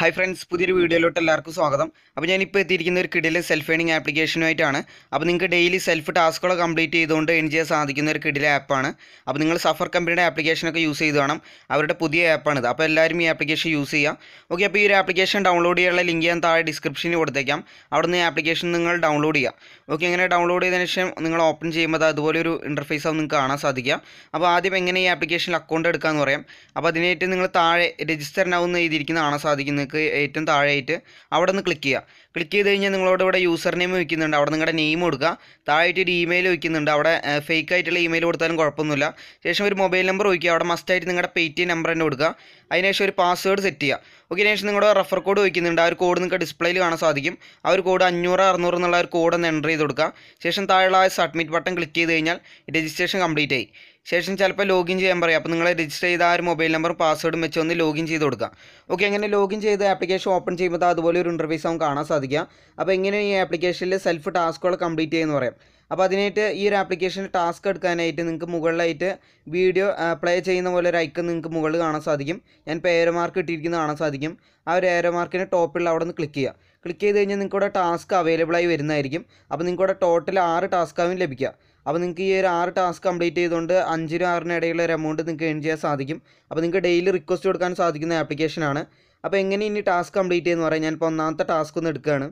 hi friends പുതിയൊരു വീഡിയോയിലോട്ട് എല്ലാവർക്കും സ്വാഗതം അപ്പോൾ ഞാനിപ്പോൾ എത്തിയിരിക്കുന്ന ഒരു കിടിലെ സെൽഫ് ഏണിംഗ് ആപ്ലിക്കേഷനുമായിട്ടാണ് അപ്പോൾ നിങ്ങൾക്ക് ഡെയിലി സെൽഫ് ടാസ്കുകൾ കംപ്ലീറ്റ് ചെയ്തുകൊണ്ട് എൻ ചെയ്യാൻ സാധിക്കുന്ന ഒരു കിടിലെ ആപ്പാണ് അപ്പോൾ നിങ്ങൾ സഫർ കമ്പനിയുടെ ആപ്ലിക്കേഷനൊക്കെ യൂസ് ചെയ്ത് വേണം അവരുടെ പുതിയ ആപ്പാണിത് അപ്പോൾ എല്ലാവരും ഈ ആപ്ലിക്കേഷൻ യൂസ് ചെയ്യുക ഓക്കെ അപ്പോൾ ഈ ഒരു ആപ്ലിക്കേഷൻ ഡൗൺലോഡ് ചെയ്യാനുള്ള ലിങ്ക് ഞാൻ താഴെ ഡിസ്ക്രിപ്ഷനിൽ കൊടുത്തേക്കാം അവിടെ നിന്ന് ഈ ആപ്ലിക്കേഷൻ നിങ്ങൾ ഡൗൺലോഡ് ചെയ്യുക ഓക്കെ ഇങ്ങനെ ഡൗൺലോഡ് ചെയ്തതിന് ശേഷം നിങ്ങൾ ഓപ്പൺ ചെയ്യുമ്പോൾ അതുപോലെ ഒരു ഇൻ്റർഫേസ് ആവും നിങ്ങൾക്ക് കാണാൻ സാധിക്കുക അപ്പോൾ ആദ്യം എങ്ങനെ ഈ ആപ്ലിക്കേഷനിൽ അക്കൗണ്ട് എടുക്കാമെന്ന് പറയാം അപ്പോൾ അതിനായിട്ട് നിങ്ങൾ താഴെ രജിസ്റ്റർ നൗ എന്ന് എഴുതിയിരിക്കുന്ന കാണാൻ സാധിക്കും നിങ്ങൾക്ക് ഏറ്റവും താഴെയായിട്ട് അവിടെ നിന്ന് ക്ലിക്ക് ചെയ്യുക ക്ലിക്ക് ചെയ്ത് കഴിഞ്ഞാൽ നിങ്ങളോട് ഇവിടെ യൂസർ നെയിം വയ്ക്കുന്നുണ്ട് അവിടെ നിങ്ങളുടെ നെയിം കൊടുക്കുക താഴെയായിട്ട് ഒരു ഇമെയിൽ വയ്ക്കുന്നുണ്ട് അവിടെ ഫേക്ക് ആയിട്ടുള്ള ഇമെയിൽ കൊടുത്താലും കുഴപ്പമൊന്നുമില്ല ശേഷം ഒരു മൊബൈൽ നമ്പർ വയ്ക്കുക അവിടെ മസ്റ്റായിട്ട് നിങ്ങളുടെ പേ ടി നമ്പർ തന്നെ കൊടുക്കുക അതിനുശേഷം ഒരു പാസ്വേഡ് സെറ്റ് ചെയ്യുക ഓക്കെ ശേഷം നിങ്ങളുടെ റെഫർ കോഡ് വയ്ക്കുന്നുണ്ട് ആ ഒരു കോഡ് നിങ്ങൾക്ക് ഡിസ്പ്ലേയിൽ കാണാൻ സാധിക്കും ആ ഒരു കോഡ് അഞ്ഞൂറ് അറുന്നൂറ് എന്നുള്ള ഒരു കോഡ് ഒന്ന് എൻ്റർ ചെയ്ത് കൊടുക്കുക ശേഷം താഴെയുള്ള ആ സബ്മിറ്റ് ബട്ടൺ ക്ലിക്ക് ചെയ്ത് കഴിഞ്ഞാൽ രജിസ്ട്രേഷൻ കംപ്ലീറ്റ് ആയി ശേഷം ചിലപ്പോൾ ലോഗിൻ ചെയ്യാൻ പറയും അപ്പോൾ നിങ്ങൾ രജിസ്റ്റർ ചെയ്ത ആ ഒരു മൊബൈൽ നമ്പറും പാസ്വേഡും വെച്ച് ഒന്ന് ലോഗിൻ ചെയ്ത് കൊടുക്കുക ഓക്കെ അങ്ങനെ ലോഗിൻ ചെയ്ത് ആപ്ലിക്കേഷൻ ഓപ്പൺ ചെയ്യുമ്പോൾ അതുപോലെ ഒരു ഇൻ്റർവ്യൂസ് നമുക്ക് കാണാൻ സാധിക്കുക അപ്പോൾ എങ്ങനെ ഈ ആപ്ലിക്കേഷനിൽ സെൽഫ് ടാസ്കുകൾ കംപ്ലീറ്റ് ചെയ്യുമെന്ന് പറയാം അപ്പോൾ അതിനായിട്ട് ഈ ഒരു ആപ്ലിക്കേഷനിൽ ടാസ്ക് എടുക്കാനായിട്ട് നിങ്ങൾക്ക് മുകളിലായിട്ട് വീഡിയോ പ്ലേ ചെയ്യുന്ന പോലെ ഒരു ഐക്കൺ നിങ്ങൾക്ക് മുകളിൽ കാണാൻ സാധിക്കും ഞാൻ ഇപ്പോൾ ഏരോ മാർക്ക് ഇട്ടിരിക്കുന്നത് കാണാൻ സാധിക്കും ആ ഒരു ഏരോ മാർക്കിന് ടോപ്പിൽ അവിടെ നിന്ന് ക്ലിക്ക് ചെയ്യുക ക്ലിക്ക് ചെയ്ത് കഴിഞ്ഞാൽ നിങ്ങൾക്ക് ടാസ്ക് അവൈലബിൾ ആയി വരുന്നതായിരിക്കും അപ്പോൾ നിങ്ങൾക്ക് ടോട്ടൽ ആറ് ടാസ്കാവും ലഭിക്കുക അപ്പോൾ നിങ്ങൾക്ക് ഈ ഒരു ആറ് ടാസ്ക് കംപ്ലീറ്റ് ചെയ്തുകൊണ്ട് അഞ്ചിനും ആറിനും ഇടയിലുള്ള ഒരു എമൗണ്ട് നിങ്ങൾക്ക് ഏൺ ചെയ്യാൻ സാധിക്കും അപ്പോൾ നിങ്ങൾക്ക് ഡെയിലി റിക്വസ്റ്റ് കൊടുക്കാൻ സാധിക്കുന്ന ആപ്ലിക്കേഷനാണ് അപ്പോൾ എങ്ങനെ ഇനി ടാസ്ക് കംപ്ലീറ്റ് ചെയ്യുന്ന പറയാം ഞാനിപ്പോൾ ഒന്നാമത്തെ ടാസ്ക് ഒന്ന് എടുക്കുകയാണ്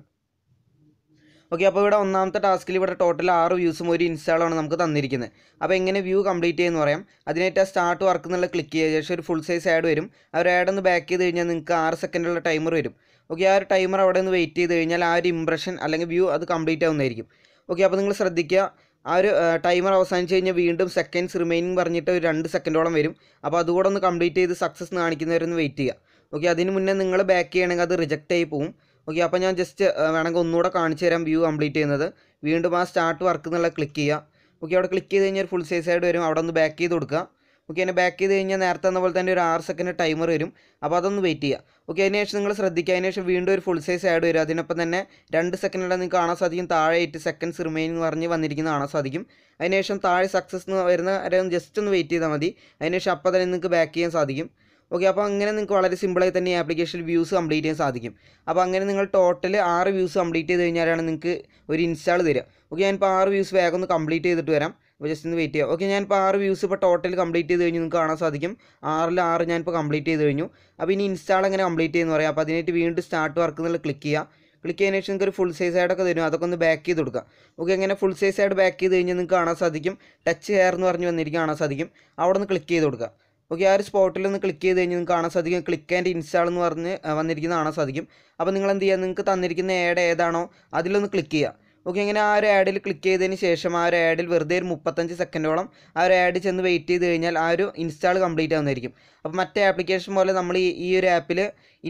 ഓക്കെ അപ്പോൾ ഇവിടെ ഒന്നാമത്തെ ടാസ്കിൽ ഇവിടെ ടോട്ടൽ ആറ് വ്യൂസും ഒരു ഇൻസ്റ്റാളാണ് നമുക്ക് തന്നിരിക്കുന്നത് അപ്പോൾ എങ്ങനെ വ്യൂ കംപ്ലീറ്റ് ചെയ്യുമെന്ന് പറയാം അതിനായിട്ട് സ്റ്റാർട്ട് വർക്ക് എന്നുള്ള ക്ലിക്ക് ചെയ്യുക ശേഷം ഒരു ഫുൾ സൈസ് ആഡ് വരും ആ ആഡ് ഒന്ന് ബാക്ക് ചെയ്ത് കഴിഞ്ഞാൽ നിങ്ങൾക്ക് ആറ് സെക്കൻഡുള്ള ടൈമർ വരും ഓക്കെ ആ ഒരു ടൈമർ അവിടെ നിന്ന് വെയിറ്റ് ചെയ്ത് കഴിഞ്ഞാൽ ആ ഒരു ഇംപ്രഷൻ അല്ലെങ്കിൽ വ്യൂ അത് കംപ്ലീറ്റ് ആവുന്നതായിരിക്കും ഓക്കെ അപ്പോൾ നിങ്ങൾ ശ്രദ്ധിക്കുക ആ ഒരു ടൈമർ അവസാനിച്ച് കഴിഞ്ഞാൽ വീണ്ടും സെക്കൻഡ്സ് റിമൈനിങ് പറഞ്ഞിട്ട് ഒരു രണ്ട് സെക്കൻഡോളം വരും അപ്പോൾ അതുകൂടെ ഒന്ന് കംപ്ലീറ്റ് ചെയ്ത് സക്സസ് കാണിക്കുന്നവരൊന്ന് വെയിറ്റ് ചെയ്യുക ഓക്കെ അതിന് മുന്നേ നിങ്ങൾ ബാക്ക് ചെയ്യണമെങ്കിൽ അത് റിജക്റ്റ് ആയി പോകും ഓക്കെ അപ്പോൾ ഞാൻ ജസ്റ്റ് വേണമെങ്കിൽ ഒന്നുകൂടെ കാണിച്ചു തരാം വ്യൂ കംപ്ലീറ്റ് ചെയ്യുന്നത് വീണ്ടും ആ സ്റ്റാർട്ട് വർക്ക് എന്നുള്ള ക്ലിക്ക് ചെയ്യുക ഓക്കെ അവിടെ ക്ലിക്ക് ചെയ്ത് കഴിഞ്ഞാൽ ഫുൾ സൈസ് ആയിട്ട് വരും അവിടെ ഒന്ന് ബാക്ക് ചെയ്ത് കൊടുക്കുക ഓക്കെ അതിനെ ബാക്ക് ചെയ്ത് കഴിഞ്ഞാൽ നേരത്തെ എന്ന പോലെ തന്നെ ഒരു ആറ് സെക്കൻഡ് ടൈമർ വരും അപ്പോൾ അതൊന്ന് വെയിറ്റ് ചെയ്യുക ഓക്കെ അതിനുശേഷം നിങ്ങൾ ശ്രദ്ധിക്കുക അതിനുശേഷം വീണ്ടും ഒരു ഫുൾ സൈസ് ആഡ് വരും അതിനൊപ്പം തന്നെ രണ്ട് സെക്കൻഡിലാണ് നിങ്ങൾക്ക് കാണാൻ സാധിക്കും താഴെ എയ്റ്റ് സെക്കൻഡ്സ് എന്ന് പറഞ്ഞ് വന്നിരിക്കുന്ന കാണാൻ സാധിക്കും അതിനുശേഷം താഴെ സക്സസ് എന്ന് വരുന്ന വരെ ജസ്റ്റ് ഒന്ന് വെയിറ്റ് ചെയ്താൽ മതി അതിനുശേഷം അപ്പോൾ തന്നെ നിങ്ങൾക്ക് ബാക്ക് ചെയ്യാൻ സാധിക്കും ഓക്കെ അപ്പോൾ അങ്ങനെ നിങ്ങൾക്ക് വളരെ സിമ്പിളായി തന്നെ ഈ ആപ്ലിക്കേഷനിൽ വ്യൂസ് കംപ്ലീറ്റ് ചെയ്യാൻ സാധിക്കും അപ്പോൾ അങ്ങനെ നിങ്ങൾ ടോട്ടൽ ആറ് വ്യൂസ് കംപ്ലീറ്റ് ചെയ്ത് കഴിഞ്ഞാലാണ് നിങ്ങൾക്ക് ഒരു ഇൻസ്റ്റാൾ തരിക ഓക്കെ ഞാനിപ്പോൾ ആറ് വ്യൂസ് വേഗം ഒന്ന് കംപ്ലീറ്റ് ചെയ്തിട്ട് വരാം അപ്പോൾ ജസ്റ്റ് ഒന്ന് വെയിറ്റ് ചെയ്യുക ഓക്കെ ഇപ്പോൾ ആറ് വ്യൂസ് ഇപ്പോൾ ടോട്ടൽ കംപ്ലീറ്റ് ചെയ്ത് കഴിഞ്ഞ് നിങ്ങൾക്ക് കാണാൻ സാധിക്കും ആറിൽ ആറ് ഞാൻ ഇപ്പോൾ കംപ്ലീറ്റ് ചെയ്ത് കഴിഞ്ഞു അപ്പോൾ ഇനി ഇൻസ്റ്റാൾ എങ്ങനെ കംപ്ലീറ്റ് ചെയ്യുന്നു പറയാം അപ്പോൾ അതിനായിട്ട് വീണ്ടും സ്റ്റാർട്ട് വർക്ക് എന്നുള്ള ക്ലിക്ക് ചെയ്യുക ക്ലിക്ക് ചെയ്യുന്ന ശേഷം നിങ്ങൾക്ക് ഒരു ഫുൾ സൈസ് ആയിട്ടൊക്കെ തരും അതൊക്കെ ഒന്ന് ബാക്ക് ചെയ്ത് കൊടുക്കുക ഓക്കെ അങ്ങനെ ഫുൾ സൈസ് ആയിട്ട് ബാക്ക് ചെയ്ത് കഴിഞ്ഞാൽ നിങ്ങൾക്ക് കാണാൻ സാധിക്കും ടച്ച് ഹെയർ എന്ന് പറഞ്ഞ് വന്നിരിക്കും കാണാൻ സാധിക്കും അവിടെ നിന്ന് ക്ലിക്ക് ചെയ്ത് കൊടുക്കുക ഓക്കെ ആ ഒരു സ്പോട്ടിൽ ഒന്ന് ക്ലിക്ക് ചെയ്ത് കഴിഞ്ഞാൽ നിങ്ങൾക്ക് കാണാൻ സാധിക്കും ക്ലിക്ക് ആൻഡ് ഇൻസ്റ്റാൾ എന്ന് പറഞ്ഞ് വന്നിരിക്കുന്ന കാണാൻ സാധിക്കും അപ്പോൾ നിങ്ങൾ എന്ത് ചെയ്യുക നിങ്ങൾക്ക് തന്നിരിക്കുന്ന ഏഡ് ഏതാണോ അതിലൊന്ന് ക്ലിക്ക് ചെയ്യുക ഓക്കെ ഇങ്ങനെ ആ ഒരു ആഡിൽ ക്ലിക്ക് ചെയ്തതിന് ശേഷം ആ ഒരു ആഡിൽ വെറുതെ ഒരു മുപ്പത്തഞ്ച് സെക്കൻഡോളം ആ ഒരു ആഡ് ചെന്ന് വെയിറ്റ് ചെയ്ത് കഴിഞ്ഞാൽ ആ ഒരു ഇൻസ്റ്റാൾ കംപ്ലീറ്റ് ആവുന്നതായിരിക്കും അപ്പോൾ മറ്റേ ആപ്ലിക്കേഷൻ പോലെ നമ്മൾ ഈ ഒരു ആപ്പിൽ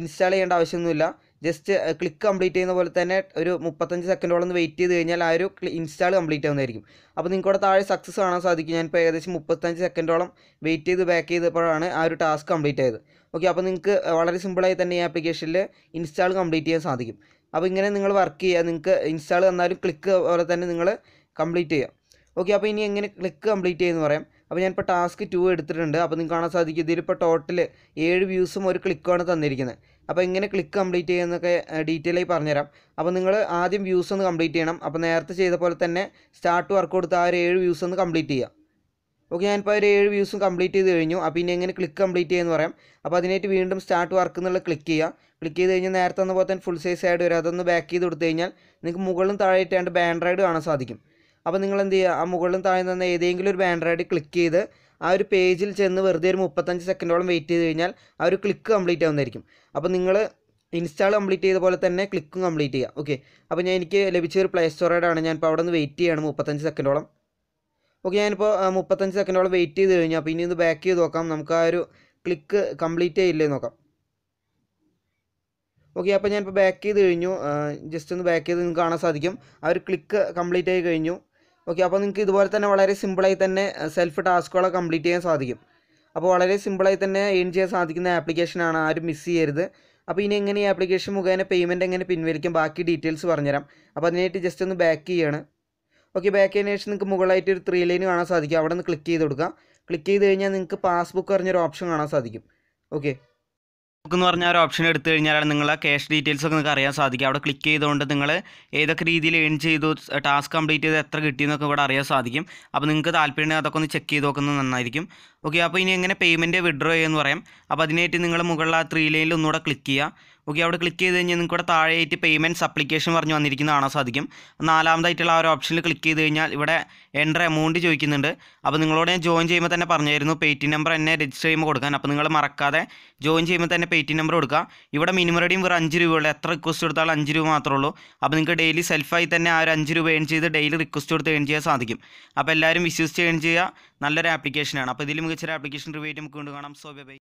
ഇൻസ്റ്റാൾ ചെയ്യേണ്ട ആവശ്യമൊന്നുമില്ല ജസ്റ്റ് ക്ലിക്ക് കംപ്ലീറ്റ് ചെയ്യുന്ന പോലെ തന്നെ ഒരു മുപ്പത്തഞ്ച് സെക്കൻഡോളം വെയിറ്റ് ചെയ്ത് കഴിഞ്ഞാൽ ആ ഒരു ഇൻസ്റ്റാൾ കംപ്ലീറ്റ് ആവുന്നതായിരിക്കും അപ്പോൾ നിങ്ങൾക്കൂടെ താഴെ സക്സസ് കാണാൻ സാധിക്കും ഞാനിപ്പോൾ ഏകദേശം മുപ്പത്തഞ്ച് സെക്കൻഡോളം വെയിറ്റ് ചെയ്ത് ബാക്ക് ചെയ്തപ്പോഴാണ് ആ ഒരു ടാസ്ക് കംപ്ലീറ്റ് ആയത് ഓക്കെ അപ്പോൾ നിങ്ങൾക്ക് വളരെ സിമ്പിളായി തന്നെ ഈ ആപ്ലിക്കേഷനിൽ ഇൻസ്റ്റാൾ കംപ്ലീറ്റ് ചെയ്യാൻ സാധിക്കും അപ്പോൾ ഇങ്ങനെ നിങ്ങൾ വർക്ക് ചെയ്യുക നിങ്ങൾക്ക് ഇൻസ്റ്റാൾ തന്നാലും ക്ലിക്ക് പോലെ തന്നെ നിങ്ങൾ കംപ്ലീറ്റ് ചെയ്യുക ഓക്കെ അപ്പോൾ ഇനി എങ്ങനെ ക്ലിക്ക് കംപ്ലീറ്റ് ചെയ്യുമെന്ന് പറയാം അപ്പോൾ ഞാനിപ്പോൾ ടാസ്ക് ടു എടുത്തിട്ടുണ്ട് അപ്പോൾ നിങ്ങൾക്ക് കാണാൻ സാധിക്കും ഇതിലിപ്പോൾ ടോട്ടൽ ഏഴ് വ്യൂസും ഒരു ക്ലിക്കുമാണ് തന്നിരിക്കുന്നത് അപ്പോൾ എങ്ങനെ ക്ലിക്ക് കംപ്ലീറ്റ് ചെയ്യുന്നൊക്കെ ഡീറ്റെയിൽ ആയി പറഞ്ഞുതരാം അപ്പോൾ നിങ്ങൾ ആദ്യം വ്യൂസ് ഒന്ന് കംപ്ലീറ്റ് ചെയ്യണം അപ്പോൾ നേരത്തെ ചെയ്ത പോലെ തന്നെ സ്റ്റാർട്ട് വർക്ക് കൊടുത്ത് ആ ഒരു ഏഴ് വ്യൂസ് ഒന്ന് കംപ്ലീറ്റ് ചെയ്യുക ഓക്കെ ഞാനിപ്പോൾ ഒരു ഏഴ് വ്യൂസും കംപ്ലീറ്റ് ചെയ്ത് കഴിഞ്ഞു അപ്പോൾ പിന്നെ എങ്ങനെ ക്ലിക്ക് കംപ്ലീറ്റ് ചെയ്യുമെന്ന് പറയാം അപ്പോൾ അതിനായിട്ട് വീണ്ടും സ്റ്റാർട്ട് വർക്ക് എന്നുള്ള ക്ലിക്ക് ചെയ്യുക ക്ലിക്ക് ചെയ്ത് കഴിഞ്ഞാൽ നേരത്തെ വന്ന പോലെ തന്നെ ഫുൾ സൈസ് ആയിട്ട് വരും അതൊന്ന് ബാക്ക് ചെയ്ത് കൊടുത്തു കഴിഞ്ഞാൽ നിങ്ങൾക്ക് മുകളിലും താഴെയിട്ടാണ്ട് ബാൻഡ്രോയിഡ് കാണാൻ സാധിക്കും അപ്പോൾ നിങ്ങൾ എന്ത് ചെയ്യുക ആ മുകളിലും താഴെ നിന്ന് ഏതെങ്കിലും ഒരു ബാൻഡ്രോയിഡ് ക്ലിക്ക് ചെയ്ത് ആ ഒരു പേജിൽ ചെന്ന് വെറുതെ ഒരു മുപ്പത്തഞ്ച് സെക്കൻഡോളം വെയിറ്റ് ചെയ്ത് കഴിഞ്ഞാൽ ആ ഒരു ക്ലിക്ക് കംപ്ലീറ്റ് ആവുന്നതായിരിക്കും അപ്പോൾ നിങ്ങൾ ഇൻസ്റ്റാൾ കംപ്ലീറ്റ് ചെയ്ത പോലെ തന്നെ ക്ലിക്കും കംപ്ലീറ്റ് ചെയ്യുക ഓക്കെ അപ്പോൾ ഞാൻ എനിക്ക് ലഭിച്ച ഒരു പ്ലേ സ്റ്റോറോടാണ് ഞാനിപ്പോൾ അവിടെ നിന്ന് വെയിറ്റ് ചെയ്യണം മുപ്പത്തഞ്ച് സെക്കൻഡോളം ഓക്കെ ഞാനിപ്പോൾ മുപ്പത്തഞ്ച് സെക്കൻഡോളം വെയിറ്റ് ചെയ്ത് കഴിഞ്ഞാൽ അപ്പോൾ ഇനി ബാക്ക് ചെയ്ത് നോക്കാം നമുക്ക് ആ ഒരു ക്ലിക്ക് കംപ്ലീറ്റ് ചെയ്യില്ലേ നോക്കാം ഓക്കെ അപ്പോൾ ഞാനിപ്പോൾ ബാക്ക് ചെയ്ത് കഴിഞ്ഞു ജസ്റ്റ് ഒന്ന് ബാക്ക് ചെയ്ത് നിങ്ങൾക്ക് കാണാൻ സാധിക്കും ആ ഒരു ക്ലിക്ക് കംപ്ലീറ്റ് ആയി കഴിഞ്ഞു ഓക്കെ അപ്പോൾ നിങ്ങൾക്ക് ഇതുപോലെ തന്നെ വളരെ സിമ്പിളായി തന്നെ സെൽഫ് ടാസ്കുകളൊക്കെ കംപ്ലീറ്റ് ചെയ്യാൻ സാധിക്കും അപ്പോൾ വളരെ സിമ്പിളായി തന്നെ ഏൺ ചെയ്യാൻ സാധിക്കുന്ന ആപ്ലിക്കേഷനാണ് ആരും മിസ് ചെയ്യരുത് അപ്പോൾ ഇനി എങ്ങനെ ഈ ആപ്ലിക്കേഷൻ മുഖേന പേയ്മെൻറ്റ് എങ്ങനെ പിൻവലിക്കും ബാക്കി ഡീറ്റെയിൽസ് പറഞ്ഞുതരാം അപ്പോൾ അതിനായിട്ട് ജസ്റ്റ് ഒന്ന് ബാക്ക് ചെയ്യാണ് ഓക്കെ ബാക്ക് അതിനേഷൻ നിങ്ങൾക്ക് മുകളായിട്ട് ഒരു ത്രീ ലൈൻ കാണാൻ സാധിക്കും അവിടെ നിന്ന് ക്ലിക്ക് ചെയ്ത് കൊടുക്കുക ക്ലിക്ക് ചെയ്ത് കഴിഞ്ഞാൽ നിങ്ങൾക്ക് പാസ്ബുക്ക് പറഞ്ഞൊരു ഓപ്ഷൻ കാണാൻ സാധിക്കും ഓക്കെ ബുക്ക് എന്ന് പറഞ്ഞ ഒരു ഓപ്ഷൻ എടുത്തു കഴിഞ്ഞാലാണ് ആ ക്യാഷ് ഡീറ്റെയിൽസ് ഒക്കെ നിങ്ങൾക്ക് അറിയാൻ സാധിക്കും അവിടെ ക്ലിക്ക് ചെയ്തുകൊണ്ട് നിങ്ങൾ ഏതൊക്കെ രീതിയിൽ ഏൺ ചെയ്തു ടാസ്ക് കംപ്ലീറ്റ് ചെയ്ത് എത്ര കിട്ടിയെന്നൊക്കെ ഇവിടെ അറിയാൻ സാധിക്കും അപ്പോൾ നിങ്ങൾക്ക് താല്പര്യം അതൊക്കെ ഒന്ന് ചെക്ക് ചെയ്ത് നോക്കുന്നത് നന്നായിരിക്കും ഓക്കെ അപ്പോൾ ഇനി എങ്ങനെ പേയ്മെൻറ്റ് വിഡ്രോ ചെയ്യുമെന്ന് പറയാം അപ്പോൾ അതിനായിട്ട് നിങ്ങൾ മുകളിൽ ആ ത്രീ ലൈനിൽ ഒന്നുകൂടെ ക്ലിക്ക് ചെയ്യുക ഓക്കെ അവിടെ ക്ലിക്ക് ചെയ്ത് കഴിഞ്ഞാൽ നിങ്ങൾക്ക് ഇവിടെ താഴെയായിട്ട് പേയ്മെൻറ്റ്സ് അപ്ലിക്കേഷൻ പറഞ്ഞ് വന്നിരിക്കുന്ന കാണാൻ സാധിക്കും നാലാമതായിട്ടുള്ള ആ ഒരു ഓപ്ഷനിൽ ക്ലിക്ക് ചെയ്ത് കഴിഞ്ഞാൽ ഇവിടെ എൻ്റർ എമൗണ്ട് ചോദിക്കുന്നുണ്ട് അപ്പോൾ നിങ്ങളോട് ഞാൻ ജോയിൻ ചെയ്യുമ്പോൾ തന്നെ പറഞ്ഞായിരുന്നു ടി നമ്പർ എന്നെ രജിസ്റ്റർ ചെയ്യുമ്പോൾ കൊടുക്കാൻ അപ്പോൾ നിങ്ങൾ മറക്കാതെ ജോയിൻ ചെയ്യുമ്പോൾ തന്നെ ടി നമ്പർ കൊടുക്കുക ഇവിടെ മിനിമം റേഡിയും വെറും അഞ്ച് രൂപയുള്ളൂ എത്ര റിക്വസ്റ്റ് കൊടുത്താലും അഞ്ച് രൂപ മാത്രമേ ഉള്ളൂ അപ്പോൾ നിങ്ങൾക്ക് ഡെയിലി സെൽഫായി തന്നെ ആ ഒരു അഞ്ച് രൂപ ഏൺ ചെയ്ത് ഡെയിലി റിക്വസ്റ്റ് കൊടുത്ത് ഏൺ ചെയ്യാൻ സാധിക്കും അപ്പോൾ എല്ലാവരും വിശ്വസിച്ച് ഏൺ ചെയ്യുക നല്ലൊരു ആപ്ലിക്കേഷനാണ് അപ്പോൾ ഇതിൽ മികച്ചൊരു ആപ്ലിക്കേഷൻ റിവ്യൂ നമുക്ക് കൊണ്ട് കാണാം സോ ബൈ